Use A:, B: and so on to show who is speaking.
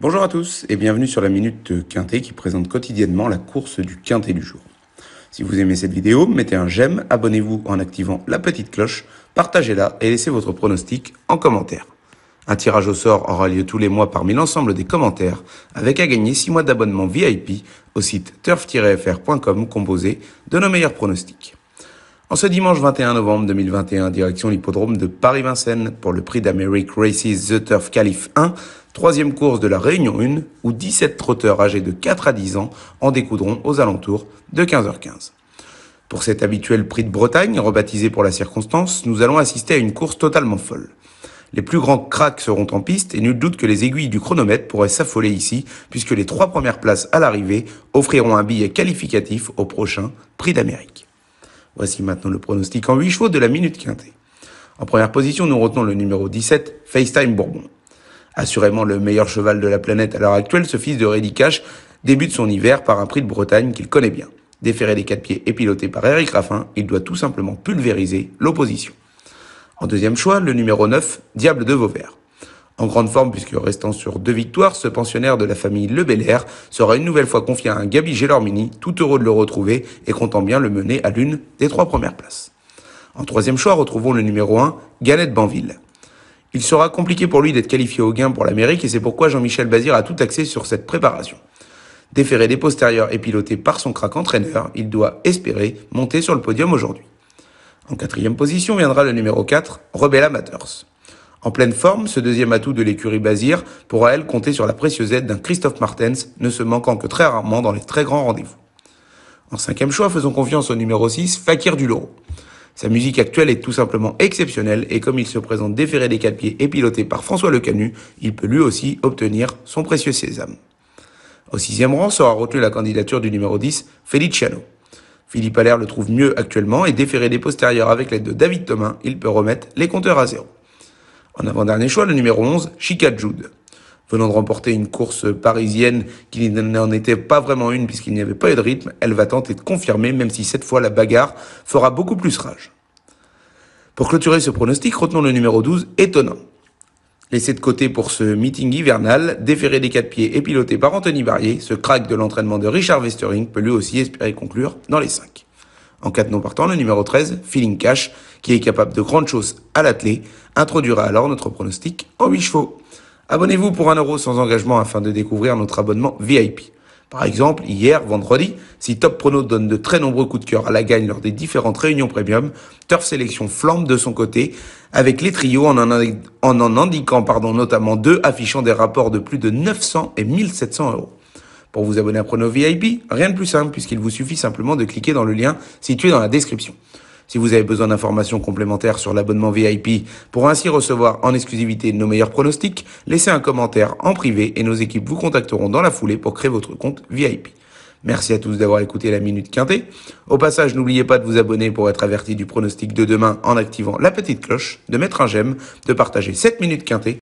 A: Bonjour à tous et bienvenue sur la Minute Quintet qui présente quotidiennement la course du Quintet du jour. Si vous aimez cette vidéo, mettez un j'aime, abonnez-vous en activant la petite cloche, partagez-la et laissez votre pronostic en commentaire. Un tirage au sort aura lieu tous les mois parmi l'ensemble des commentaires, avec à gagner 6 mois d'abonnement VIP au site turf-fr.com composé de nos meilleurs pronostics. En ce dimanche 21 novembre 2021, direction l'hippodrome de Paris-Vincennes pour le prix d'Americ Races The Turf Calif 1, Troisième course de la Réunion 1, où 17 trotteurs âgés de 4 à 10 ans en découdront aux alentours de 15h15. Pour cet habituel prix de Bretagne, rebaptisé pour la circonstance, nous allons assister à une course totalement folle. Les plus grands cracks seront en piste et nul doute que les aiguilles du chronomètre pourraient s'affoler ici, puisque les trois premières places à l'arrivée offriront un billet qualificatif au prochain Prix d'Amérique. Voici maintenant le pronostic en 8 chevaux de la minute quintée. En première position, nous retenons le numéro 17, FaceTime Bourbon. Assurément le meilleur cheval de la planète à l'heure actuelle, ce fils de Reddy Cash débute son hiver par un prix de Bretagne qu'il connaît bien. Déféré des quatre pieds et piloté par Eric Raffin, il doit tout simplement pulvériser l'opposition. En deuxième choix, le numéro 9, Diable de Vauvert. En grande forme puisque restant sur deux victoires, ce pensionnaire de la famille Le sera une nouvelle fois confié à un Gabi Gélormini, tout heureux de le retrouver et comptant bien le mener à l'une des trois premières places. En troisième choix, retrouvons le numéro 1, Ganet Banville. Il sera compliqué pour lui d'être qualifié au gain pour l'Amérique et c'est pourquoi Jean-Michel Bazir a tout axé sur cette préparation. Déféré des postérieurs et piloté par son crack entraîneur, il doit espérer monter sur le podium aujourd'hui. En quatrième position viendra le numéro 4, Rebella Amateurs. En pleine forme, ce deuxième atout de l'écurie Bazir pourra, elle, compter sur la précieuse aide d'un Christophe Martens, ne se manquant que très rarement dans les très grands rendez-vous. En cinquième choix, faisons confiance au numéro 6, Fakir Duloro. Sa musique actuelle est tout simplement exceptionnelle et comme il se présente déféré des quatre pieds et piloté par François Lecanu, il peut lui aussi obtenir son précieux sésame. Au sixième rang sera retenue la candidature du numéro 10, Feliciano. Philippe Allaire le trouve mieux actuellement et déféré des postérieurs avec l'aide de David Thomas, il peut remettre les compteurs à zéro. En avant-dernier choix, le numéro 11, Chica Jude venant de remporter une course parisienne qui n'en était pas vraiment une puisqu'il n'y avait pas eu de rythme, elle va tenter de confirmer, même si cette fois la bagarre fera beaucoup plus rage. Pour clôturer ce pronostic, retenons le numéro 12, étonnant. Laissé de côté pour ce meeting hivernal, déféré des quatre pieds et piloté par Anthony Barrier, ce crack de l'entraînement de Richard Westering peut lui aussi espérer conclure dans les 5. En cas de non partant, le numéro 13, Feeling Cash, qui est capable de grandes choses à l'attelé, introduira alors notre pronostic en 8 chevaux. Abonnez-vous pour un euro sans engagement afin de découvrir notre abonnement VIP. Par exemple, hier, vendredi, si Top Prono donne de très nombreux coups de cœur à la gagne lors des différentes réunions premium, Turf Selection flambe de son côté avec les trios en en, indiquant pardon, notamment deux affichant des rapports de plus de 900 et 1700 euros. Pour vous abonner à Prono VIP, rien de plus simple puisqu'il vous suffit simplement de cliquer dans le lien situé dans la description. Si vous avez besoin d'informations complémentaires sur l'abonnement VIP pour ainsi recevoir en exclusivité nos meilleurs pronostics, laissez un commentaire en privé et nos équipes vous contacteront dans la foulée pour créer votre compte VIP. Merci à tous d'avoir écouté la Minute Quintée. Au passage, n'oubliez pas de vous abonner pour être averti du pronostic de demain en activant la petite cloche, de mettre un j'aime, de partager cette Minute Quintée